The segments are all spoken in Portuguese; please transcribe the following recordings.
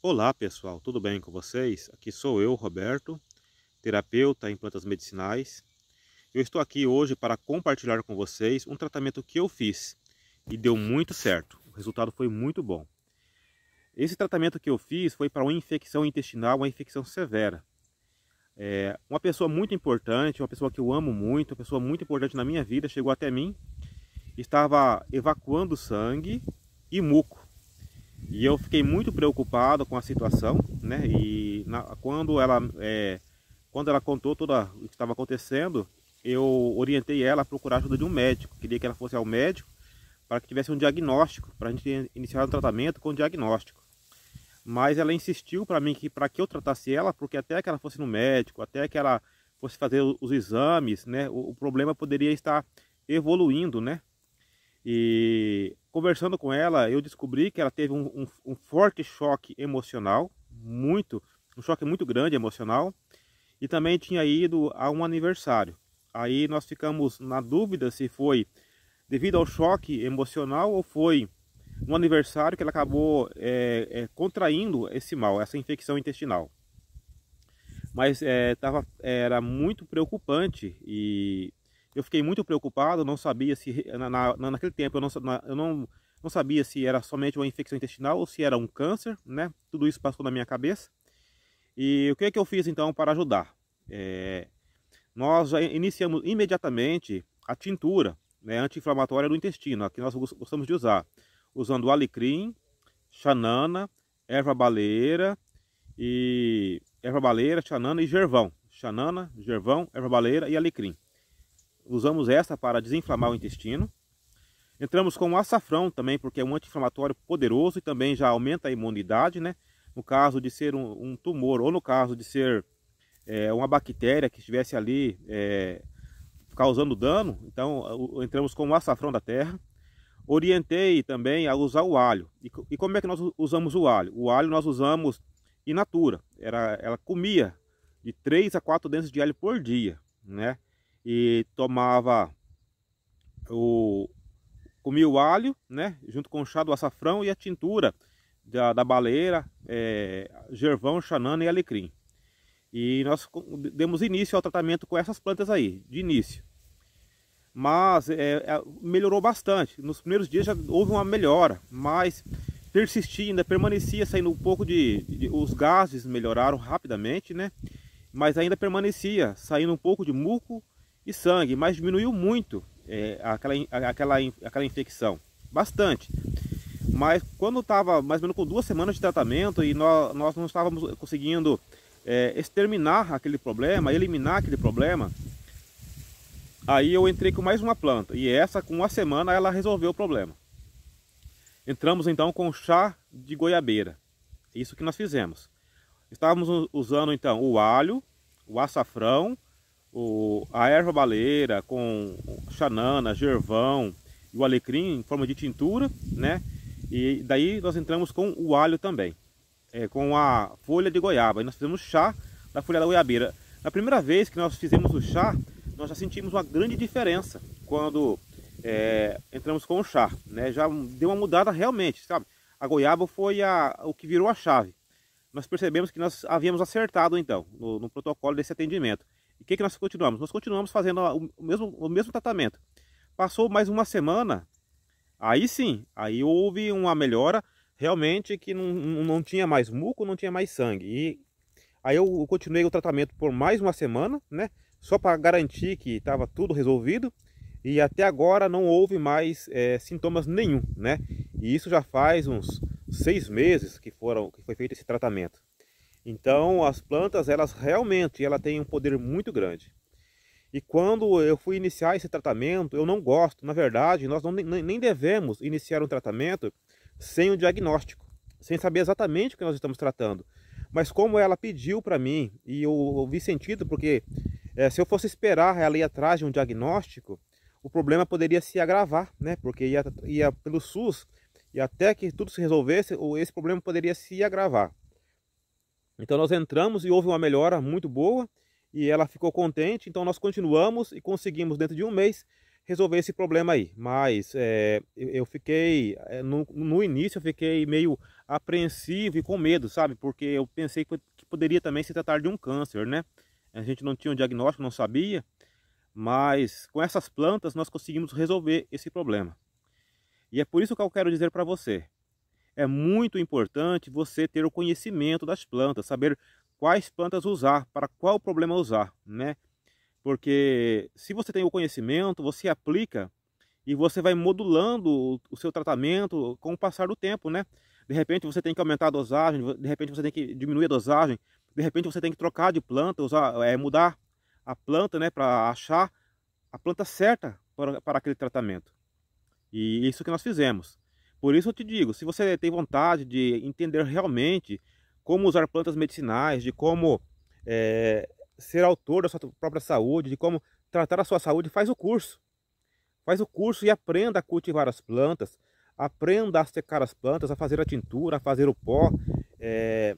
Olá pessoal, tudo bem com vocês? Aqui sou eu, Roberto, terapeuta em plantas medicinais. Eu estou aqui hoje para compartilhar com vocês um tratamento que eu fiz e deu muito certo. O resultado foi muito bom. Esse tratamento que eu fiz foi para uma infecção intestinal, uma infecção severa. É, uma pessoa muito importante, uma pessoa que eu amo muito, uma pessoa muito importante na minha vida, chegou até mim, estava evacuando sangue e muco. E eu fiquei muito preocupado com a situação, né? E na, quando, ela, é, quando ela contou tudo o que estava acontecendo, eu orientei ela a procurar ajuda de um médico. Queria que ela fosse ao médico para que tivesse um diagnóstico, para a gente iniciar o tratamento com o diagnóstico. Mas ela insistiu para mim que para que eu tratasse ela, porque até que ela fosse no médico, até que ela fosse fazer os exames, né? O, o problema poderia estar evoluindo, né? E conversando com ela, eu descobri que ela teve um, um, um forte choque emocional, muito, um choque muito grande emocional, e também tinha ido a um aniversário. Aí nós ficamos na dúvida se foi devido ao choque emocional ou foi um aniversário que ela acabou é, é, contraindo esse mal, essa infecção intestinal. Mas é, tava, era muito preocupante e eu fiquei muito preocupado, não sabia se... Na, na, naquele tempo eu, não, na, eu não, não sabia se era somente uma infecção intestinal ou se era um câncer, né? Tudo isso passou na minha cabeça. E o que, é que eu fiz então para ajudar? É, nós já iniciamos imediatamente a tintura né, anti-inflamatória do intestino, a que nós gostamos de usar, usando alecrim, chanana, erva baleira e erva baleira, chanana e gervão. Chanana, gervão, erva baleira e alecrim usamos essa para desinflamar o intestino. Entramos com o açafrão também, porque é um anti-inflamatório poderoso e também já aumenta a imunidade, né? No caso de ser um, um tumor ou no caso de ser é, uma bactéria que estivesse ali é, causando dano, então entramos com o açafrão da terra. Orientei também a usar o alho. E, e, como é que nós usamos o alho? O alho nós usamos in natura. Era, ela comia de 3 a 4 dentes de alho por dia, né? e tomava o comia o alho, né, junto com o chá do açafrão e a tintura da, da baleira, é, gervão, xanana e alecrim. E nós demos início ao tratamento com essas plantas aí, de início. Mas é, é, melhorou bastante. Nos primeiros dias já houve uma melhora, mas persistia, ainda permanecia saindo um pouco de, de, Os gases melhoraram rapidamente, né? Mas ainda permanecia saindo um pouco de muco e sangue, mas diminuiu muito é, aquela, aquela, aquela infecção, bastante. Mas quando estava mais ou menos com duas semanas de tratamento e nós, nós não estávamos conseguindo é, exterminar aquele problema, eliminar aquele problema, aí eu entrei com mais uma planta e essa com uma semana ela resolveu o problema. Entramos então com chá de goiabeira, isso que nós fizemos. Estávamos usando então o alho, o açafrão, o, a erva baleira com xanana, gervão e o alecrim em forma de tintura, né? E daí nós entramos com o alho também, é, com a folha de goiaba. E nós fizemos chá da folha da goiabeira. Na primeira vez que nós fizemos o chá, nós já sentimos uma grande diferença quando é, entramos com o chá, né? Já deu uma mudada realmente, sabe? A goiaba foi a, o que virou a chave. Nós percebemos que nós havíamos acertado então no, no protocolo desse atendimento. E o que, que nós continuamos? Nós continuamos fazendo o mesmo, o mesmo tratamento. Passou mais uma semana, aí sim, aí houve uma melhora realmente que não, não tinha mais muco, não tinha mais sangue. E aí eu continuei o tratamento por mais uma semana, né? Só para garantir que estava tudo resolvido. E até agora não houve mais é, sintomas nenhum, né? E isso já faz uns seis meses que foram que foi feito esse tratamento. Então as plantas elas realmente ela tem um poder muito grande. E quando eu fui iniciar esse tratamento, eu não gosto. Na verdade, nós não, nem devemos iniciar um tratamento sem o um diagnóstico, sem saber exatamente o que nós estamos tratando. Mas como ela pediu para mim, e eu, vi sentido, porque é, se eu fosse esperar ela ir atrás de um diagnóstico, o problema poderia se agravar, né? Porque ia, ia pelo SUS, e até que tudo se resolvesse, esse problema poderia se agravar. Então nós entramos e houve uma melhora muito boa e ela ficou contente, então nós continuamos e conseguimos dentro de um mês resolver esse problema aí. Mas é, eu fiquei, é, no, no, início eu fiquei meio apreensivo e com medo, sabe? Porque eu pensei que, que poderia também se tratar de um câncer, né? A gente não tinha um diagnóstico, não sabia, mas com essas plantas nós conseguimos resolver esse problema. E é por isso que eu quero dizer para você, é muito importante você ter o conhecimento das plantas, saber quais plantas usar, para qual problema usar, né? Porque se você tem o conhecimento, você aplica e você vai modulando o seu tratamento com o passar do tempo, né? De repente você tem que aumentar a dosagem, de repente você tem que diminuir a dosagem, de repente você tem que trocar de planta, usar, é, mudar a planta, né, para achar a planta certa para, para aquele tratamento. E isso que nós fizemos. Por isso eu te digo, se você tem vontade de entender realmente como usar plantas medicinais, de como é, ser autor da sua própria saúde, de como tratar a sua saúde, faz o curso. Faz o curso e aprenda a cultivar as plantas, aprenda a secar as plantas, a fazer a tintura, a fazer o pó. É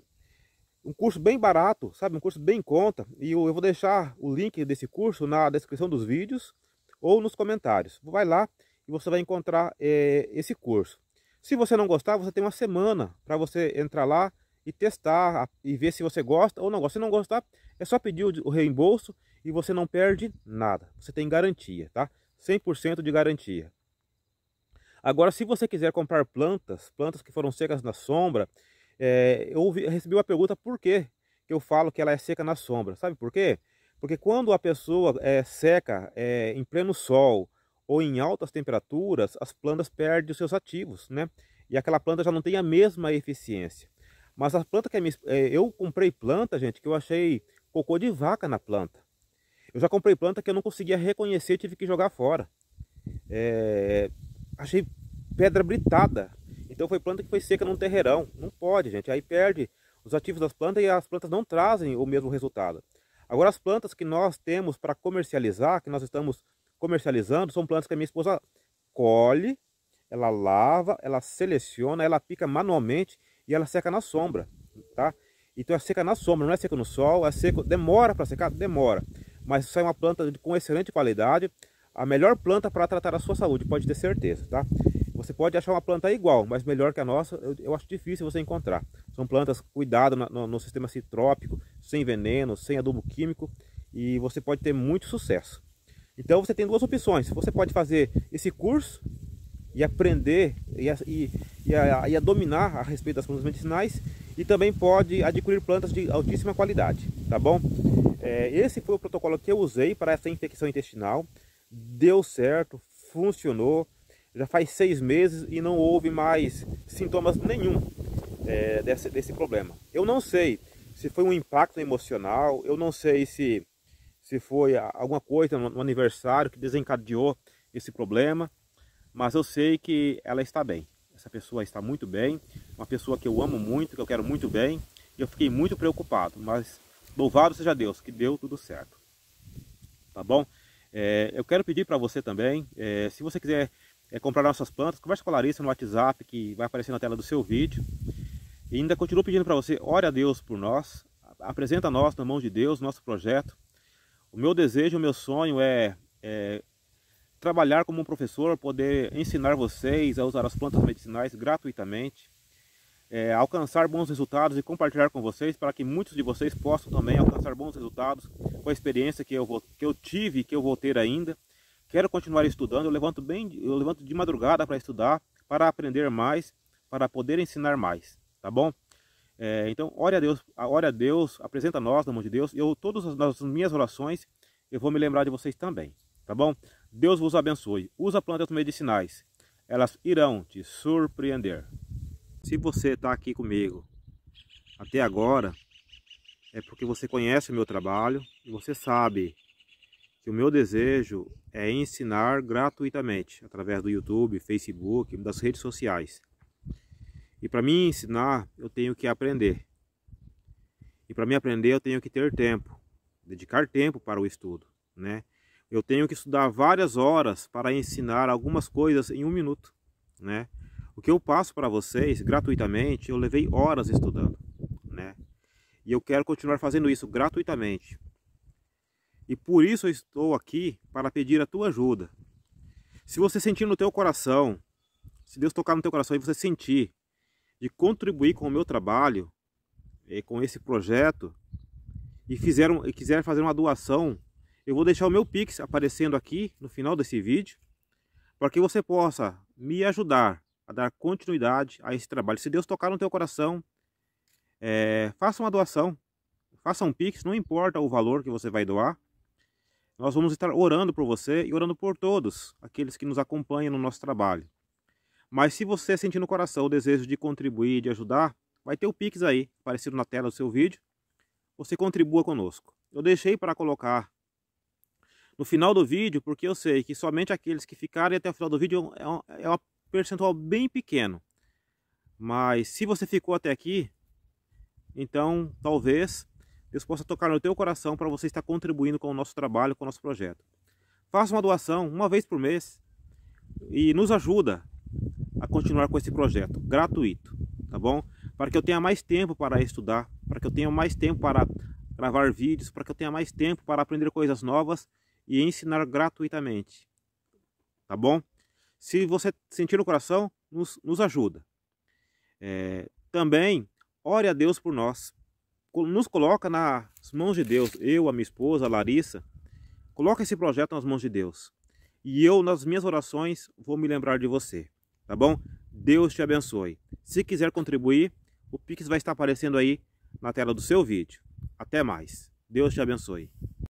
um curso bem barato, sabe? Um curso bem em conta. E eu, eu vou deixar o link desse curso na descrição dos vídeos ou nos comentários. Vai lá e você vai encontrar é, esse curso. Se você não gostar, você tem uma semana para você entrar lá e testar e ver se você gosta ou não gosta. Se não gostar, é só pedir o reembolso e você não perde nada. Você tem garantia, tá? 100% de garantia. Agora, se você quiser comprar plantas, plantas que foram secas na sombra, é, eu recebi uma pergunta por que eu falo que ela é seca na sombra. Sabe por quê? Porque quando a pessoa é seca é, em pleno sol, ou em altas temperaturas, as plantas perdem os seus ativos, né? E aquela planta já não tem a mesma eficiência. Mas a planta que é, eu comprei planta, gente, que eu achei cocô de vaca na planta. Eu já comprei planta que eu não conseguia reconhecer, tive que jogar fora. É, achei pedra britada. Então foi planta que foi seca num terreirão. Não pode, gente. Aí perde os ativos das plantas e as plantas não trazem o mesmo resultado. Agora as plantas que nós temos para comercializar, que nós estamos comercializando são plantas que a minha esposa colhe, ela lava, ela seleciona, ela pica manualmente e ela seca na sombra, tá? Então é seca na sombra, não é seca no sol, é seco demora para secar, demora. Mas sai é uma planta com excelente qualidade, a melhor planta para tratar a sua saúde, pode ter certeza, tá? Você pode achar uma planta igual, mas melhor que a nossa, eu, eu acho difícil você encontrar. São plantas cuidado no, no sistema citrópico, sem veneno, sem adubo químico, e você pode ter muito sucesso. Então você tem duas opções. Você pode fazer esse curso e aprender e e, e a, e a dominar a respeito das plantas medicinais e também pode adquirir plantas de altíssima qualidade, tá bom? É, esse foi o protocolo que eu usei para essa infecção intestinal. Deu certo, funcionou. Já faz seis meses e não houve mais sintomas nenhum é, desse, desse problema. Eu não sei se foi um impacto emocional, eu não sei se se foi alguma coisa no aniversário que desencadeou esse problema, mas eu sei que ela está bem. Essa pessoa está muito bem, uma pessoa que eu amo muito, que eu quero muito bem, e eu fiquei muito preocupado, mas louvado seja Deus, que deu tudo certo. Tá bom? É, eu quero pedir para você também, é, se você quiser é, comprar nossas plantas, converse com a Larissa no WhatsApp que vai aparecer na tela do seu vídeo. E ainda continuo pedindo para você, ore a Deus por nós, apresenta a nós na mão de Deus, nosso projeto, o meu desejo, o meu sonho é, é trabalhar como um professor, poder ensinar vocês a usar as plantas medicinais gratuitamente, é, alcançar bons resultados e compartilhar com vocês para que muitos de vocês possam também alcançar bons resultados com a experiência que eu, vou, que eu tive e que eu vou ter ainda. Quero continuar estudando, eu levanto, bem, eu levanto de madrugada para estudar, para aprender mais, para poder ensinar mais, tá bom? É, então, ore a Deus, ore a Deus, apresenta a nós na de Deus. Eu, todas as minhas orações, eu vou me lembrar de vocês também, tá bom? Deus vos abençoe. Usa plantas medicinais, elas irão te surpreender. Se você está aqui comigo até agora, é porque você conhece o meu trabalho e você sabe que o meu desejo é ensinar gratuitamente através do YouTube, Facebook, das redes sociais. E para mim ensinar, eu tenho que aprender. E para mim aprender, eu tenho que ter tempo, dedicar tempo para o estudo, né? Eu tenho que estudar várias horas para ensinar algumas coisas em um minuto, né? O que eu passo para vocês gratuitamente, eu levei horas estudando, né? E eu quero continuar fazendo isso gratuitamente. E por isso eu estou aqui para pedir a tua ajuda. Se você sentir no teu coração, se Deus tocar no teu coração e você sentir de contribuir com o meu trabalho, eh, com esse projeto, e, fizeram, e quiserem fazer uma doação, eu vou deixar o meu Pix aparecendo aqui no final desse vídeo, para que você possa me ajudar a dar continuidade a esse trabalho. Se Deus tocar no teu coração, é, faça uma doação, faça um Pix, não importa o valor que você vai doar. Nós vamos estar orando por você e orando por todos aqueles que nos acompanham no nosso trabalho. Mas se você sentir no coração o desejo de contribuir, de ajudar, vai ter o Pix aí, aparecido na tela do seu vídeo. Você contribua conosco. Eu deixei para colocar no final do vídeo, porque eu sei que somente aqueles que ficarem até o final do vídeo é um, é um percentual bem pequeno. Mas se você ficou até aqui, então talvez Deus possa tocar no teu coração para você estar contribuindo com o nosso trabalho, com o nosso projeto. Faça uma doação uma vez por mês e nos ajuda a continuar com esse projeto gratuito, tá bom? Para que eu tenha mais tempo para estudar, para que eu tenha mais tempo para gravar vídeos, para que eu tenha mais tempo para aprender coisas novas e ensinar gratuitamente, tá bom? Se você sentir no coração, nos, nos ajuda. É, também, ore a Deus por nós. Nos coloca nas mãos de Deus, eu, a minha esposa, a Larissa. Coloca esse projeto nas mãos de Deus. E eu, nas minhas orações, vou me lembrar de você tá bom? Deus te abençoe. Se quiser contribuir, o Pix vai estar aparecendo aí na tela do seu vídeo. Até mais. Deus te abençoe.